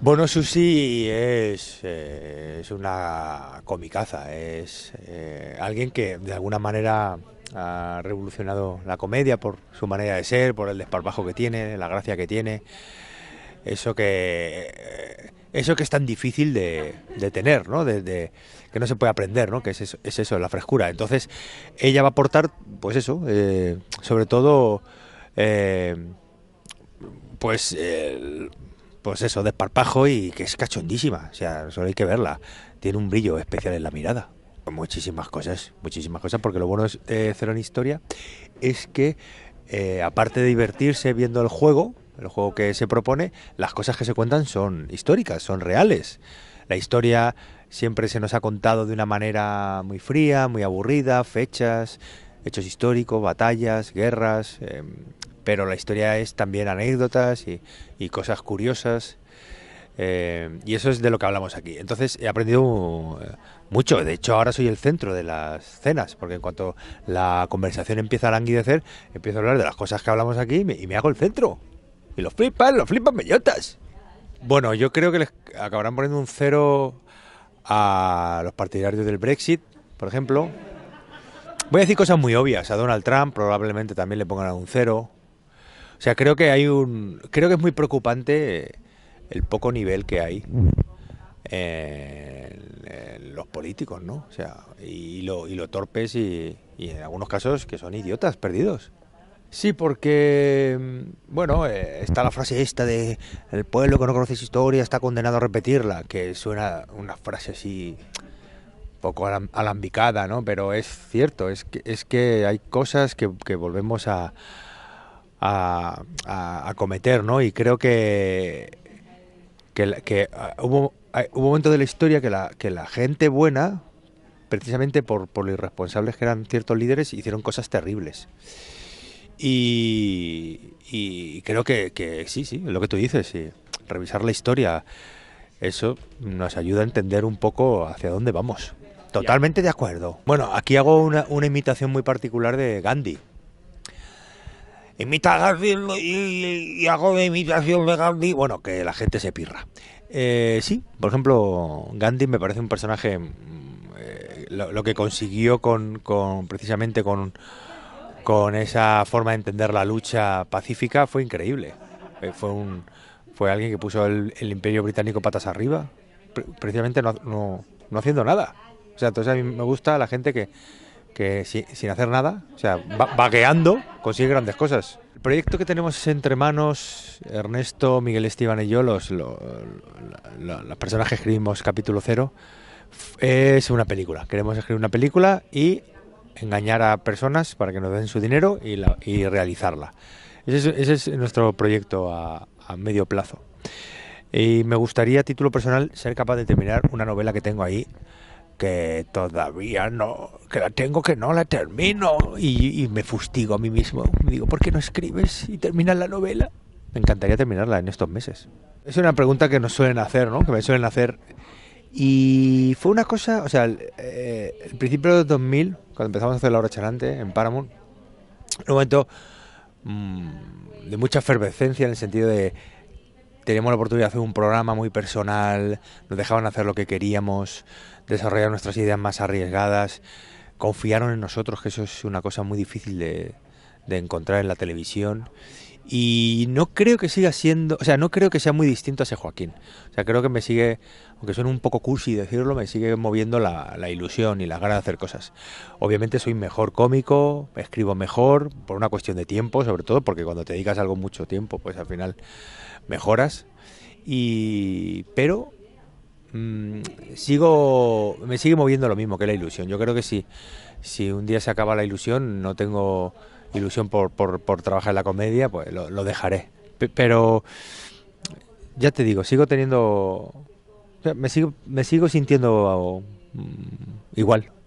Bueno, Susi es, eh, es una comicaza, es eh, alguien que de alguna manera ha revolucionado la comedia por su manera de ser, por el desparpajo que tiene, la gracia que tiene, eso que eh, eso que es tan difícil de, tener, ¿no? que no se puede aprender, ¿no? Que es eso, es eso, la frescura. Entonces ella va a aportar, pues eso, sobre todo pues, eh, pues eso, desparpajo y que es cachondísima. O sea, solo hay que verla. Tiene un brillo especial en la mirada. Muchísimas cosas, muchísimas cosas, porque lo bueno es hacer una Historia es que, eh, aparte de divertirse viendo el juego, el juego que se propone, las cosas que se cuentan son históricas, son reales. La historia siempre se nos ha contado de una manera muy fría, muy aburrida, fechas, hechos históricos, batallas, guerras, em, pero la historia es también anécdotas y, cosas curiosas. Eh, y eso es de lo que hablamos aquí. Entonces he aprendido eh, mucho. De hecho, ahora soy el centro de las cenas, porque en cuanto la conversación empieza a languidecer, empiezo a hablar de las cosas que hablamos aquí y me, hago el centro. Y los flipan, los flipan bellotas. Bueno, yo creo que les acabarán poniendo un cero a los partidarios del Brexit, por ejemplo. Voy a decir cosas muy obvias. A Donald Trump probablemente también le pongan un cero. O sea, creo que hay un. Creo que es muy preocupante el poco nivel que hay en, los políticos, ¿no? O sea, y lo, y lo torpes y, en algunos casos que son idiotas perdidos. Sí, porque, mm, bueno, eh, está la frase esta de el pueblo que no conoce su historia está condenado a repetirla, que suena una frase así poco alambicada, ¿no? Pero es cierto, es que, es que hay cosas que volvemos a, a, cometer, ¿no? Y creo que, que, ah, hubo, un momento de la historia que la, que la gente buena, precisamente por, por lo irresponsables que eran ciertos líderes, hicieron cosas terribles. Y, creo que, sí, sí, sí, lo que tú dices, revisar la historia, eso nos ayuda a entender un poco hacia dónde vamos. Totalmente de acuerdo. Bueno, aquí hago una, una imitación muy particular de Gandhi imita a Gandhi y, hago de imitación de Gandhi. Bueno, que la gente se pirra. Eh, sí, por ejemplo, Gandhi me parece un personaje. Mm, eh, lo, que consiguió con, precisamente con, con esa forma de entender la lucha pacífica fue increíble. Eh, fue un fue alguien que puso el, imperio británico patas arriba, precisamente no, no, no haciendo nada. O sea, entonces a mí me gusta la gente que, que sin hacer nada, o sea, vagueando, consigue grandes cosas. El proyecto que tenemos entre manos, Ernesto, Miguel Esteban y yo, los, los, personas que escribimos capítulo cero, es una película. Queremos escribir una película y engañar a personas para que nos den su dinero y, la, realizarla. Ese es, nuestro proyecto a, a medio plazo. Y me gustaría, a título personal, ser capaz de terminar una novela que tengo ahí que todavía no que la tengo, que no la termino. Y, me fustigo a mí mismo. Digo, ¿por qué no escribes y terminas la novela? Me encantaría terminarla en estos meses. Es una pregunta que nos suelen hacer, ¿no? Que me suelen hacer. Y fue una cosa, o sea, el, eh, principio de 2000, cuando empezamos a hacer La Hora chalante en Paramount, un momento mm, de mucha efervescencia en el sentido de teníamos la oportunidad de hacer un programa muy personal, nos dejaban hacer lo que queríamos, desarrollar nuestras ideas más arriesgadas confiaron en nosotros, que eso es una cosa muy difícil de, encontrar en la televisión. Y no creo que siga siendo, o sea, no creo que sea muy distinto a ese Joaquín. O sea, creo que me sigue, aunque suene un poco cursi decirlo, me sigue moviendo la, ilusión y la ganas de hacer cosas. Obviamente soy mejor cómico, escribo mejor, por una cuestión de tiempo, sobre todo, porque cuando te dedicas algo mucho tiempo, pues al final mejoras. Y, pero Mm, sigo, me sigue moviendo lo mismo que la ilusión. Yo creo que sí. Si un día se acaba la ilusión, no tengo ilusión por, por, trabajar en la comedia, pues lo, dejaré. pero ya te digo, sigo teniendo. Me sigo, me sigo sintiendo mm, igual.